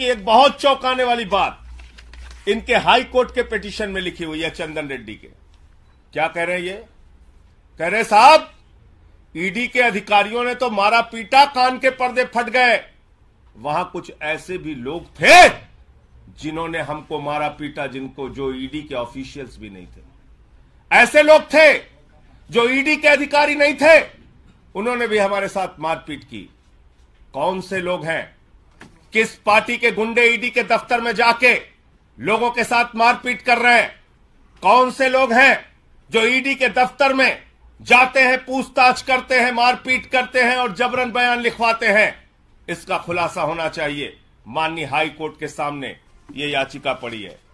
की एक बहुत चौंकाने वाली बात इनके हाई कोर्ट के पिटीशन में लिखी हुई है चंदन रेड्डी के क्या कह रहे हैं ये कह रहे साहब ईडी के अधिकारियों ने तो मारा पीटा कान के पर्दे फट गए वहां कुछ ऐसे भी लोग थे जिन्होंने हमको मारा पीटा जिनको जो ईडी के ऑफिशियल्स भी नहीं थे ऐसे लोग थे जो ईडी के अधिकारी नहीं थे उन्होंने भी हमारे साथ मारपीट की कौन से लोग हैं किस पार्टी के गुंडे ईडी के दफ्तर में जाके लोगों के साथ मारपीट कर रहे हैं कौन से लोग हैं जो ईडी के दफ्तर में जाते हैं पूछताछ करते हैं मारपीट करते हैं और जबरन बयान लिखवाते हैं इसका खुलासा होना चाहिए माननीय हाई कोर्ट के सामने ये याचिका पड़ी है